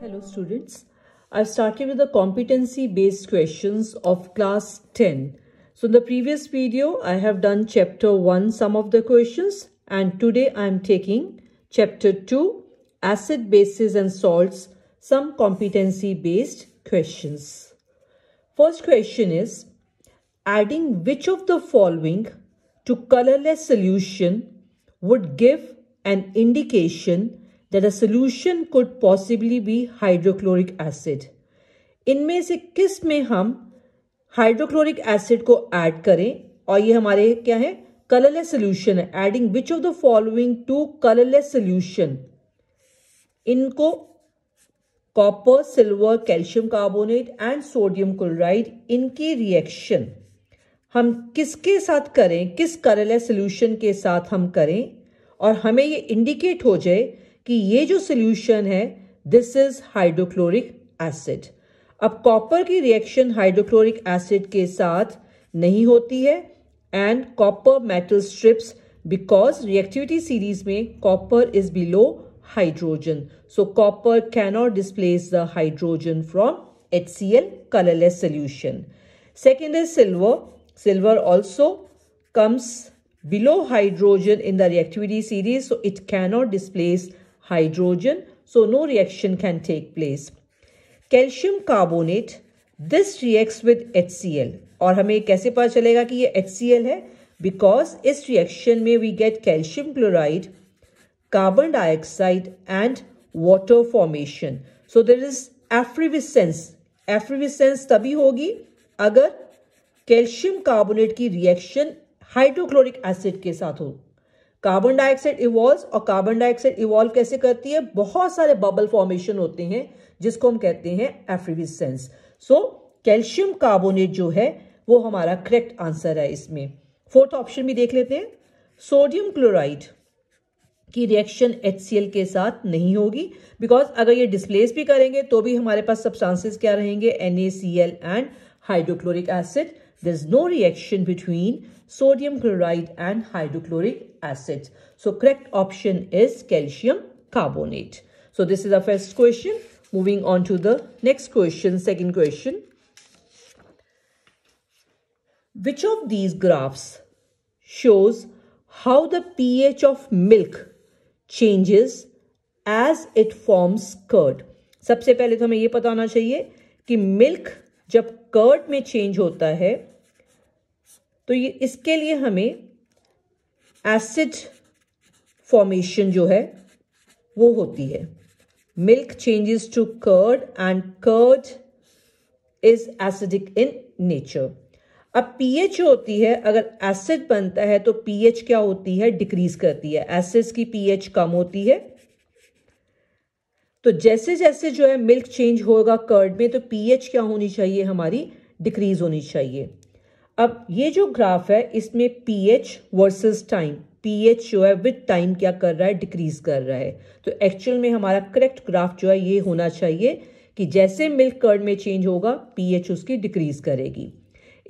Hello students, I've started with the competency based questions of class 10. So in the previous video, I have done chapter 1 some of the questions and today I'm taking chapter 2 acid bases and salts some competency based questions. First question is adding which of the following to colorless solution would give an indication that a solution could possibly be hydrochloric acid. इनमें से किस में हम hydrochloric acid को add करें और ये हमारे क्या है कलरलेस सोल्यूशन है adding which of the following to colourless solution इनको copper silver calcium carbonate and sodium chloride इनकी रिएक्शन हम किसके साथ करें किस करल सोल्यूशन के साथ हम करें और हमें ये इंडिकेट हो जाए कि ये जो सोल्यूशन है दिस इज हाइड्रोक्लोरिक एसिड अब कॉपर की रिएक्शन हाइड्रोक्लोरिक एसिड के साथ नहीं होती है and copper metal strips because reactivity series में copper is below hydrogen. So copper cannot displace the hydrogen from HCl colorless solution. Second is silver. Silver also comes below hydrogen in the reactivity series so it cannot displace hydrogen so no reaction can take place. Calcium carbonate this reacts with HCl Or हमें कैसे पता चलेगा कि ये HCl है because this reaction may we get calcium chloride carbon dioxide and water formation. So there is effervescence. Effervescence तभी होगी अगर कैल्शियम कार्बोनेट की रिएक्शन हाइड्रोक्लोरिक एसिड के साथ हो कार्बन डाइऑक्साइड इवॉल्व और कार्बन डाइऑक्साइड इवॉल्व कैसे करती है बहुत सारे बबल फॉर्मेशन होते हैं जिसको हम कहते हैं एफ्रिविसेंस सो कैल्शियम कार्बोनेट जो है वो हमारा करेक्ट आंसर है इसमें फोर्थ ऑप्शन भी देख लेते हैं सोडियम क्लोराइड कि रिएक्शन HCl के साथ नहीं होगी बिकॉज अगर ये डिस्प्लेस भी करेंगे तो भी हमारे पास सब चांसेस क्या रहेंगे NaCl and hydrochloric acid there is no reaction between sodium chloride and hydrochloric acid so correct option is calcium carbonate so this is a first question moving on to the next question second question which of these graphs shows how the p H of milk changes as it forms curd. सबसे पहले तो हमें यह पता होना चाहिए कि milk जब कर्ड में चेंज होता है तो ये इसके लिए हमें एसिड फॉर्मेशन जो है वो होती है milk changes to curd and curd is acidic in nature अब पीएच होती है अगर एसिड बनता है तो पीएच क्या होती है डिक्रीज करती है एसिड्स की पीएच कम होती है तो जैसे जैसे जो है मिल्क चेंज होगा कर्ड में तो पीएच क्या होनी चाहिए हमारी डिक्रीज होनी चाहिए अब ये जो ग्राफ है इसमें पीएच वर्सेस टाइम पीएच जो है विद टाइम क्या कर रहा है डिक्रीज कर रहा है तो एक्चुअल में हमारा करेक्ट ग्राफ जो है ये होना चाहिए कि जैसे मिल्क कर्ड में चेंज होगा पीएच उसकी डिक्रीज करेगी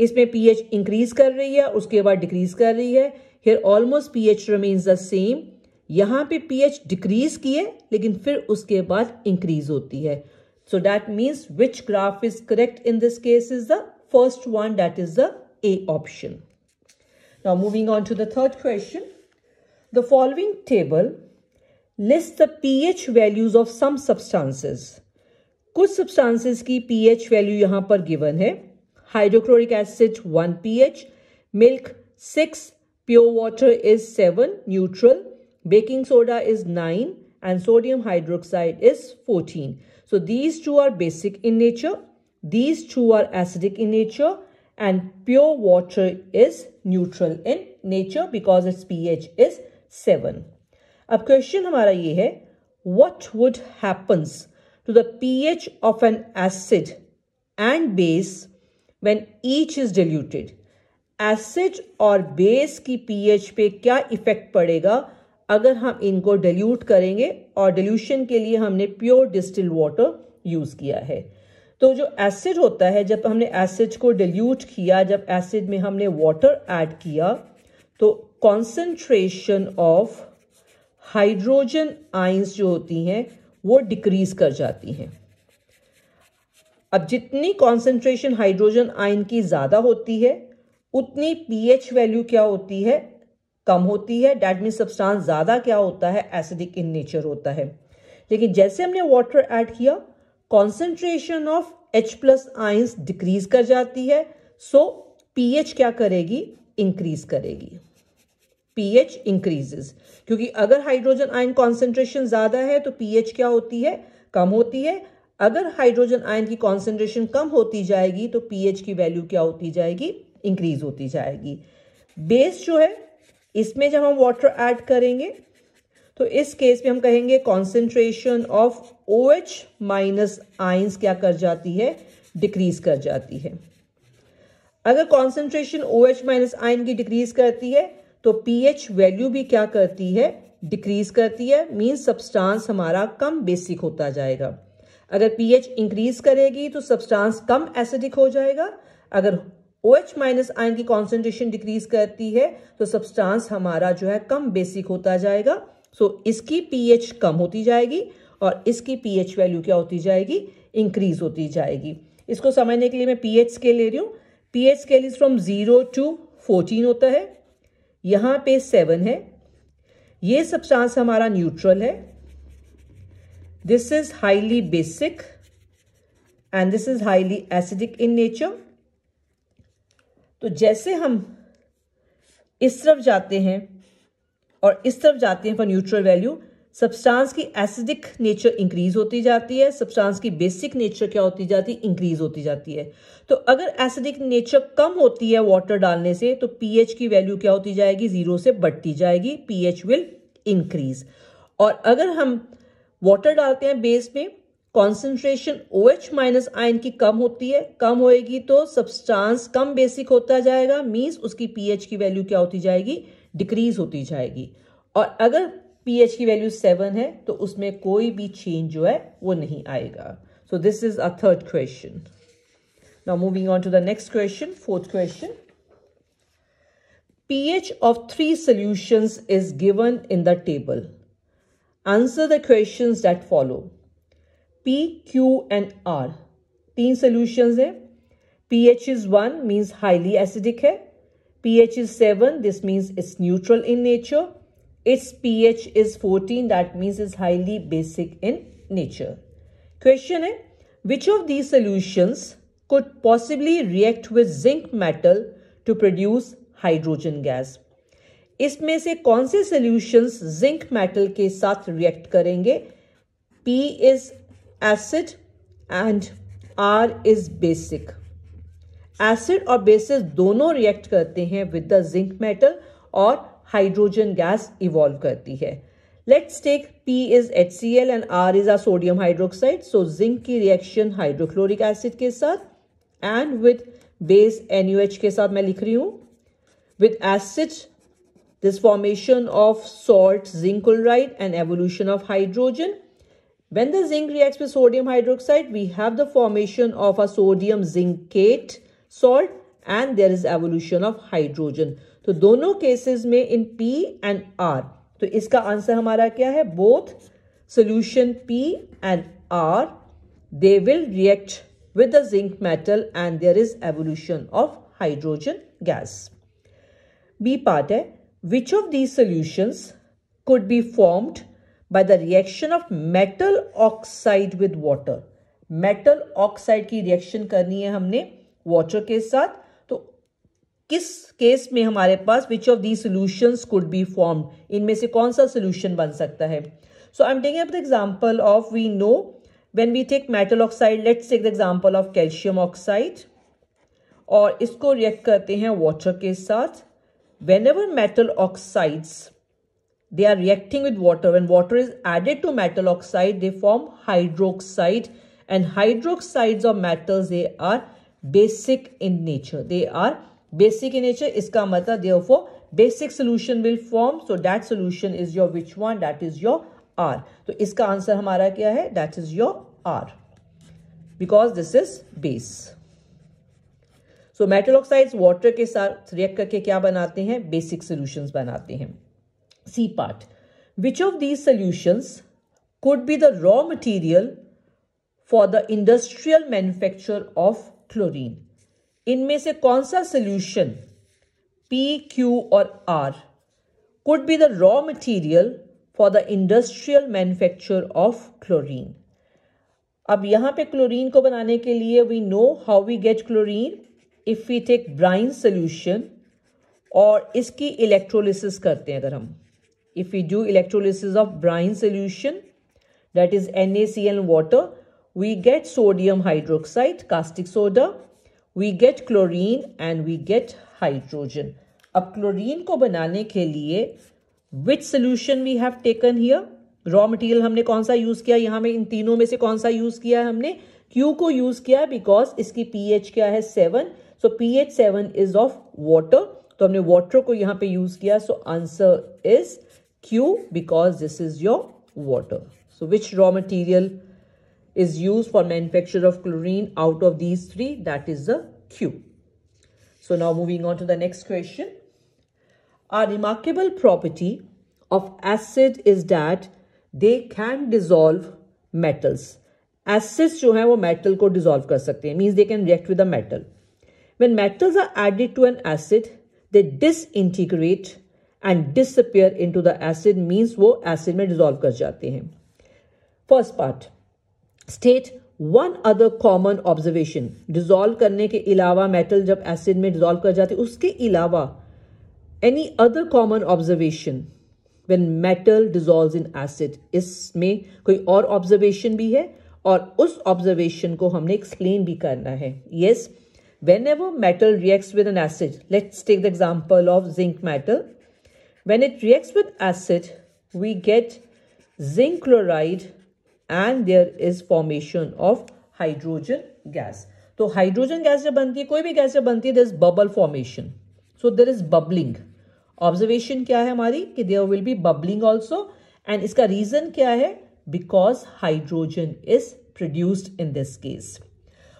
इसमें पीएच इंक्रीज कर रही है उसके बाद डिक्रीज कर रही है here almost pH remains the same यहां पे पीएच डिक्रीज किए लेकिन फिर उसके बाद इंक्रीज होती है so that means which graph is correct in this case is the first one that is the A option now moving on to the third question the following table list the p H values of some substances कुछ substances की p H value यहां पर given है hydrochloric acid 1 pH, milk 6, pure water is 7, neutral, baking soda is 9 and sodium hydroxide is 14. So these two are basic in nature, these two are acidic in nature and pure water is neutral in nature because its pH is 7. अब question हमारा ये है what would happens to the pH of an acid and base when each is diluted acid और base की pH पे क्या effect पड़ेगा अगर हम इनको डिल्यूट करेंगे और डिल्यूशन के लिए हमने प्योर डिस्टिल वाटर यूज़ किया है तो जो एसिड होता है जब हमने एसिड को डिल्यूट किया जब एसिड में हमने वाटर ऐड किया तो कॉन्सेंट्रेशन ऑफ हाइड्रोजन आइंस जो होती हैं वो डिक्रीज कर जाती हैं अब जितनी कॉन्सेंट्रेशन हाइड्रोजन आयन की ज़्यादा होती है उतनी पीएच वैल्यू क्या होती है कम होती है डैट मीन सब्सटेंस ज़्यादा क्या होता है एसिडिक इन नेचर होता है लेकिन जैसे हमने वाटर ऐड किया concentration of H plus ions decrease कर जाती है सो so, पीएच क्या करेगी इंक्रीज करेगी पीएच इंक्रीजेस क्योंकि अगर हाइड्रोजन आयन कॉन्सेंट्रेशन ज़्यादा है तो पीएच क्या होती है कम होती है अगर हाइड्रोजन आयन की कॉन्सेंट्रेशन कम होती जाएगी तो पीएच की वैल्यू क्या होती जाएगी इंक्रीज होती जाएगी बेस जो है इसमें जब हम वाटर ऐड करेंगे तो इस केस में हम कहेंगे concentration of O H minus ions क्या कर जाती है डिक्रीज कर जाती है अगर कॉन्सेंट्रेशन ओ एच माइनस आइन की डिक्रीज करती है तो पीएच वैल्यू भी क्या करती है डिक्रीज करती है मीन्स सब्सटेंस हमारा कम बेसिक होता जाएगा अगर पीएच इंक्रीज करेगी तो सब्सटेंस कम एसिडिक हो जाएगा अगर ओ एच माइनस आयन की कॉन्सेंट्रेशन डिक्रीज करती है तो सब्सटेंस हमारा जो है कम बेसिक होता जाएगा सो so, इसकी पीएच कम होती जाएगी और इसकी पीएच वैल्यू क्या होती जाएगी इंक्रीज होती जाएगी इसको समझने के लिए मैं पीएच स्केल ले रही हूँ pH scale is from zero to fourteen होता है यहाँ पे सेवन है ये सब्सटेंस हमारा न्यूट्रल है This is highly basic and this is highly acidic in nature. तो जैसे हम इस तरफ जाते हैं और इस तरफ जाते हैं फॉर न्यूट्रल वैल्यू सब्सटेंस की एसिडिक नेचर इंक्रीज होती जाती है सब्सटेंस की बेसिक नेचर क्या होती जाती है इंक्रीज होती जाती है तो अगर एसिडिक नेचर कम होती है वाटर डालने से तो पीएच की वैल्यू क्या होती जाएगी जीरो से बढ़ती जाएगी पीएच विल इंक्रीज और अगर हम वाटर डालते हैं बेस में concentration O H minus ion की कम होती है कम होएगी तो सब्सटेंस कम बेसिक होता जाएगा मीन्स उसकी पीएच की वैल्यू क्या होती जाएगी डिक्रीज होती जाएगी और अगर पीएच की वैल्यू सेवन है तो उसमें कोई भी चेंज जो है वो नहीं आएगा so this is a third question now moving on to the next question fourth question H of three solution is given in the table Answer the questions that follow. P, Q and R. तीन solutions है. pH is 1 means highly acidic pH is 7 this means it's neutral in nature. Its pH is 14 that means it's highly basic in nature. Question है which of these solutions could possibly react with zinc metal to produce hydrogen gas? इसमें से कौन से solutions zinc metal के साथ react करेंगे P is acid and R is basic acid और bases दोनों रिएक्ट करते हैं विद द जिंक मेटल और हाइड्रोजन गैस इवॉल्व करती है let's take P is H C L and R is R sodium hydroxide so zinc की reaction hydrochloric acid के साथ एंड विद बेस एन के साथ मैं लिख रही हूं with acid This formation of salt zinc chloride and evolution of hydrogen. When the zinc reacts with sodium hydroxide, we have the formation of a sodium zincate salt and there is evolution of hydrogen. So, दोनों cases may in P and R So, iska answer, हमारा क्या है both solution P R. They will react with the zinc metal and there is evolution of hydrogen gas. B part है Which of these solutions could be formed by the reaction of metal oxide with water? Metal oxide की reaction करनी है हमने water के साथ तो किस case में हमारे पास which of the solutions could be formed इनमें से कौन सा सोल्यूशन बन सकता है so I am taking up the example of we know when we take metal oxide let's take the example of calcium oxide और इसको रिएक्ट करते हैं वाटर के साथ whenever metal oxides, they are reacting with water. When water is added to metal oxide, they form hydroxide. And hydroxides of metals, they are basic in nature. They are basic in nature. Iska matlab, therefore, basic solution will form. So that solution is your which one? That is your R. so iska answer hamara kya hai That is your R. Because this is base. So metal oxides water के साथ react करके क्या बनाते हैं basic solution बनाते हैं see part which of these solutions could be the raw material for the industrial manufacture of chlorine इनमें से कौन सा सोल्यूशन पी क्यू और R could be the raw material for the industrial manufacture of chlorine अब यहां पे chlorine को बनाने के लिए we know how we get chlorine if we take brine solution और इसकी इलेक्ट्रोलिसिस करते हैं अगर हम if we do electrolysis of brine solution that is N A C N water we get sodium hydroxide caustic soda we get chlorine and we get hydrogen अब chlorine को बनाने के लिए which solution we have taken here raw material हमने कौन सा use किया यहाँ में इन तीनों में से कौन सा यूज़ किया है हमने क्यू को यूज़ किया है बिकॉज इसकी पीएच क्या है seven So pH seven is of water. So तो हमने वाटर को यहाँ पे यूज किया so answer is Q because this is your water so which raw is used for manufacture of chlorine out of these three that is the Q. So now moving on to the next question. A remarkable property of acid is that they can dissolve metals. Acids जो हैं वो metal can dissolve कर सकते means they can react with the metal. When metals are added to an acid, they disintegrate and disappear into the acid means वो acid में dissolve कर जाते हैं first part state one other common observation dissolve करने के अलावा metal जब acid में डिजोल्व कर जाते उसके अलावा any other common observation when metal dissolve in acid इसमें कोई और ऑब्जर्वेशन भी है और उस ऑब्जर्वेशन को हमने एक्सप्लेन भी करना है yes yes, whenever metal reacts with an acid, let's take the example of zinc metal. When it reacts with acid, we get zinc chloride and there is formation of hydrogen gas. So hydrogen gas, banti, koi bhi gas banti, there is bubble formation. So there is bubbling. Observation kya hai maari? Ki there will be bubbling also. And iska reason kya Because hydrogen is produced in this case.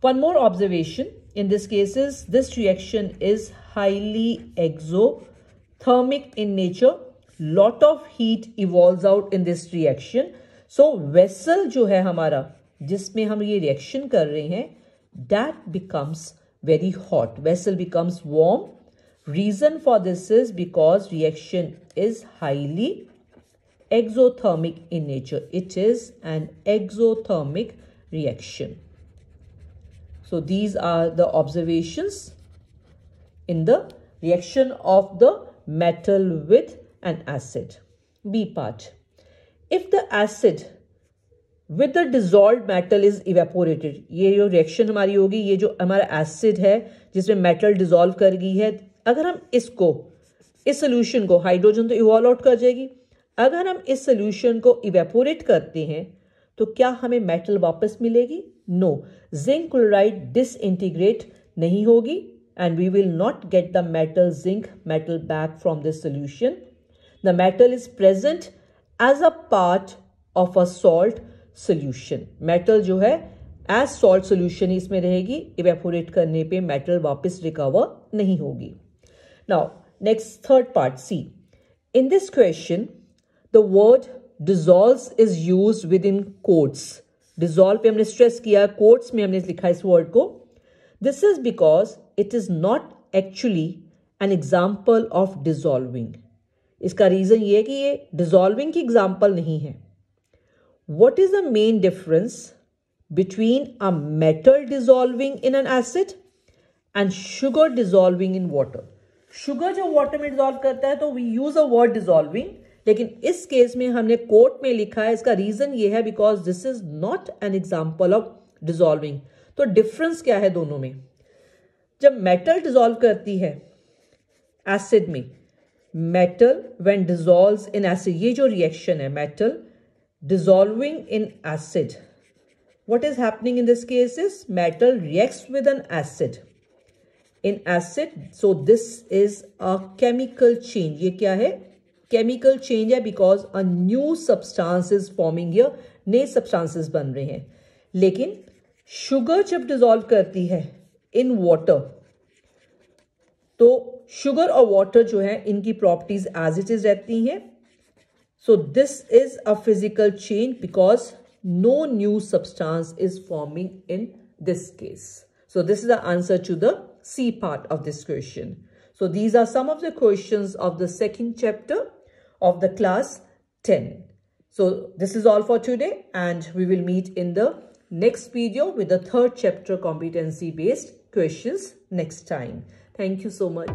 One more observation. In this cases, this reaction is highly exothermic in nature. Lot of heat evolves out in this reaction. So vessel जो है हमारा जिसमें हम ये reaction कर रहे हैं that becomes very hot. Vessel becomes warm. Reason for this is because reaction is highly exothermic in nature. It is an exothermic reaction. So these are the observations in the reaction of the metal with an acid. B part. If the acid with the dissolve metal is evaporated ये जो reaction हमारी होगी ये जो हमारा acid है जिसमें metal dissolve कर गई है अगर हम इसको इस सोल्यूशन को हाइड्रोजन तो इवॉल्व आउट कर जाएगी अगर हम इस सोल्यूशन को इवेपोरेट करते हैं तो क्या हमें मेटल वापस मिलेगी नो जिंक क्लोराइड डिसइंटीग्रेट नहीं होगी and we will not get the metal zinc metal back from this solution the metal is present as a part of a salt solution metal जो है एज सॉल्ट सोल्यूशन इसमें रहेगी evaporate करने पे metal वापस recover नहीं होगी now next third part C in this question the word dissolves is used within quotes. Dissolve पे हमने stress किया, quotes में हमने लिखा इस word This is because it is not actually an example of dissolving. इसका reason ये है कि ये dissolving की example नहीं है. What is the main difference between a metal dissolving in an acid and sugar dissolving in water? Sugar जो water में dissolve करता है, we use a word dissolving. लेकिन इस केस में हमने कोर्ट में लिखा है इसका रीजन ये है because this is not an example of dissolving तो डिफरेंस क्या है दोनों में जब मेटल डिजोल्व करती है एसिड में metal when dissolve in acid ये जो रिएक्शन है metal dissolving in acid what is happening in this case is metal react with an acid in acid so this is a chemical change ये क्या है chemical change है because a new substance is forming यर नए substances बन रहे हैं लेकिन शुगर जब डिजोल्व करती है इन वॉटर तो शुगर और वॉटर जो है इनकी प्रॉपर्टीज एज इट इज रहती हैं so this is a physical change because no new substance is forming in this case so this is the answer to the C part of this question so these are some of the questions of the second chapter of the class 10. So this is all for today and we will meet in the next video with the third chapter competency based questions next time. Thank you so much.